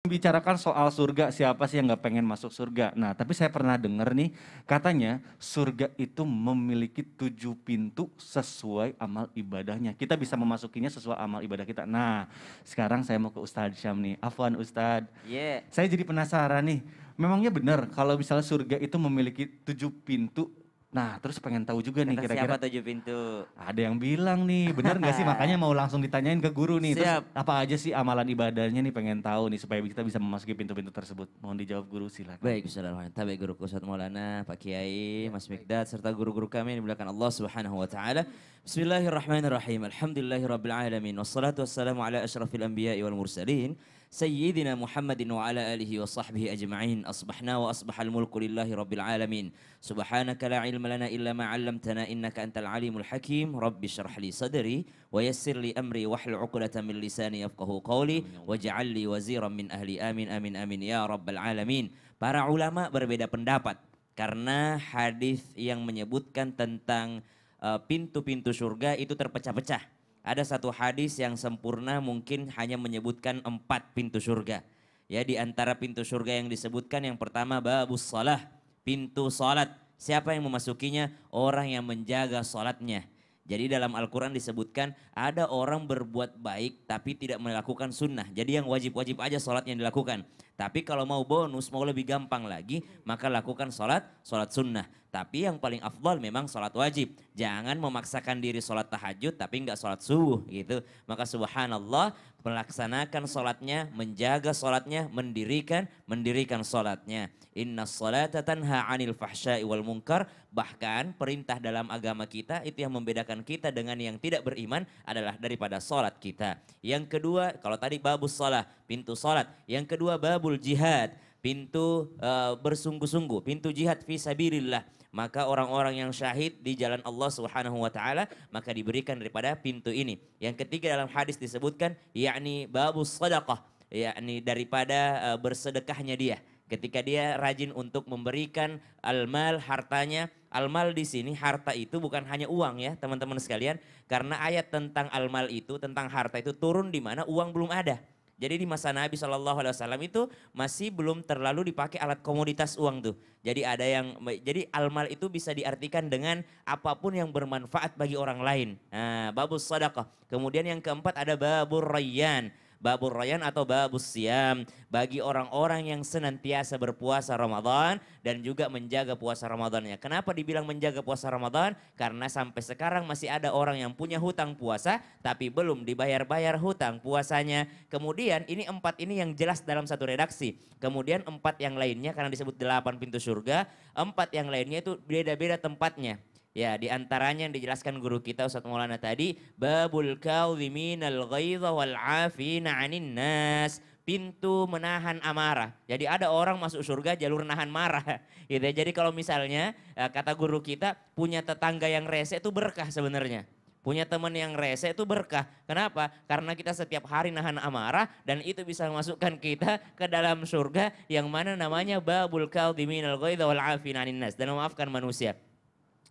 Membicarakan soal surga, siapa sih yang nggak pengen masuk surga? Nah, tapi saya pernah dengar nih, katanya surga itu memiliki tujuh pintu sesuai amal ibadahnya. Kita bisa memasukinya sesuai amal ibadah kita. Nah, sekarang saya mau ke Ustadz Syam nih. Afwan Ustadz. Yeah. Saya jadi penasaran nih, memangnya benar kalau misalnya surga itu memiliki tujuh pintu Nah, terus pengen tahu juga nih kira-kira. Siapa tujuh pintu? Ada yang bilang nih, bener nggak sih? Makanya mau langsung ditanyain ke guru nih. Siap. Terus apa aja sih amalan ibadahnya nih pengen tahu nih supaya kita bisa memasuki pintu-pintu tersebut. Mohon dijawab guru silakan. Baik, Bismillahirrahmanirrahim. Baik guru Ustaz Maulana, Pak Kiai, Mas Mikdad, serta guru-guru kami yang belakang Allah Subhanahu wa taala. Bismillahirrahmanirrahim. Alhamdulillahirabbil alamin. Wassalatu wassalamu ala asyrafil anbiya'i wal mursalin. سيدنا محمد وعلى آله وصحبه أجمعين أصبحنا وأصبح الملك لله رب العالمين سبحانك لا علم لنا إلا ما علمتنا إنك أنت العليم الحكيم رب اشرح لي صدري ويسر لي أمري واحل عقدة من لساني يفقه قولي واجعل لي وزيرا من أهلي آمين آمين آمين يا رب العالمين Para ulama berbeda pendapat karena hadis yang menyebutkan tentang eh, pintu-pintu uh, surga itu terpecah-pecah Ada satu hadis yang sempurna mungkin hanya menyebutkan empat pintu surga. Ya di antara pintu surga yang disebutkan yang pertama babus salah, pintu salat. Siapa yang memasukinya? Orang yang menjaga salatnya. Jadi dalam Al-Quran disebutkan ada orang berbuat baik tapi tidak melakukan sunnah. Jadi yang wajib-wajib aja sholat yang dilakukan. Tapi kalau mau bonus, mau lebih gampang lagi, maka lakukan sholat, sholat sunnah. Tapi yang paling afdol memang sholat wajib. Jangan memaksakan diri sholat tahajud tapi nggak sholat subuh gitu. Maka subhanallah melaksanakan sholatnya, menjaga sholatnya, mendirikan, mendirikan sholatnya. Inna sholata tanha anil fahsyai wal munkar. Bahkan perintah dalam agama kita itu yang membedakan kita dengan yang tidak beriman adalah daripada sholat kita. Yang kedua, kalau tadi babus sholat, pintu sholat. Yang kedua babul jihad pintu uh, bersungguh-sungguh, pintu jihad fisabilillah. Maka orang-orang yang syahid di jalan Allah Subhanahu wa taala maka diberikan daripada pintu ini. Yang ketiga dalam hadis disebutkan yakni babus sedekah, yakni daripada uh, bersedekahnya dia. Ketika dia rajin untuk memberikan almal hartanya, almal di sini harta itu bukan hanya uang ya teman-teman sekalian, karena ayat tentang almal itu tentang harta itu turun di mana uang belum ada jadi di masa Nabi Shallallahu Alaihi Wasallam itu masih belum terlalu dipakai alat komoditas uang tuh. Jadi ada yang jadi almal itu bisa diartikan dengan apapun yang bermanfaat bagi orang lain. Nah, babus sadaqah. Kemudian yang keempat ada babur rayyan babur royan atau babus siam bagi orang-orang yang senantiasa berpuasa Ramadan dan juga menjaga puasa Ramadannya. Kenapa dibilang menjaga puasa Ramadan? Karena sampai sekarang masih ada orang yang punya hutang puasa tapi belum dibayar-bayar hutang puasanya. Kemudian ini empat ini yang jelas dalam satu redaksi. Kemudian empat yang lainnya karena disebut delapan pintu surga, empat yang lainnya itu beda-beda tempatnya. Ya, di antaranya yang dijelaskan guru kita Ustaz Maulana tadi, babul kadhiminal ghaidha wal afina 'anin nas. Pintu menahan amarah. Jadi ada orang masuk surga jalur nahan marah. Gitu ya. Jadi kalau misalnya eh, kata guru kita punya tetangga yang rese itu berkah sebenarnya. Punya teman yang rese itu berkah. Kenapa? Karena kita setiap hari nahan amarah dan itu bisa memasukkan kita ke dalam surga yang mana namanya babul kadhiminal ghaidha wal afina 'anin nas. Dan memaafkan manusia.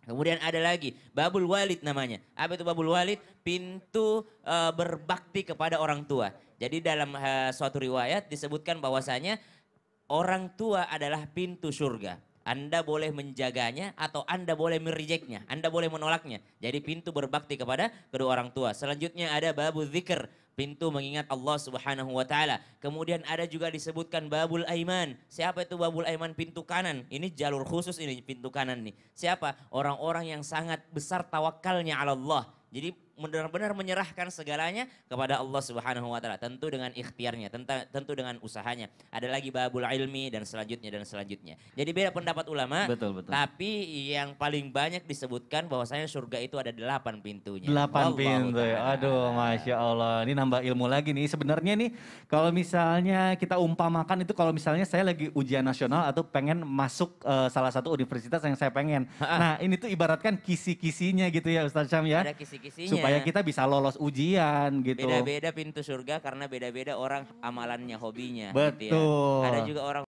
Kemudian ada lagi babul walid namanya. Apa itu babul walid? Pintu e, berbakti kepada orang tua. Jadi dalam e, suatu riwayat disebutkan bahwasanya orang tua adalah pintu surga. Anda boleh menjaganya atau Anda boleh merejeknya, Anda boleh menolaknya. Jadi pintu berbakti kepada kedua orang tua. Selanjutnya ada babu Zikr pintu mengingat Allah Subhanahu wa taala. Kemudian ada juga disebutkan babul aiman. Siapa itu babul aiman pintu kanan? Ini jalur khusus ini pintu kanan nih. Siapa? Orang-orang yang sangat besar tawakalnya Allah. Jadi benar-benar menyerahkan segalanya kepada Allah Subhanahu wa taala, tentu dengan ikhtiarnya, tentu dengan usahanya. Ada lagi babul ilmi dan selanjutnya dan selanjutnya. Jadi beda pendapat ulama, betul, betul. tapi yang paling banyak disebutkan bahwasanya surga itu ada delapan pintunya. Delapan Allah pintu. Ya. Aduh, masya Allah. Ini nambah ilmu lagi nih. Sebenarnya nih kalau misalnya kita umpamakan itu kalau misalnya saya lagi ujian nasional atau pengen masuk uh, salah satu universitas yang saya pengen. nah, ini tuh ibaratkan kisi-kisinya gitu ya Ustaz Syam ya. Ada kisi-kisinya. Supaya supaya iya. kita bisa lolos ujian gitu. Beda-beda pintu surga karena beda-beda orang amalannya, hobinya. Betul. Gitu ya. Ada juga orang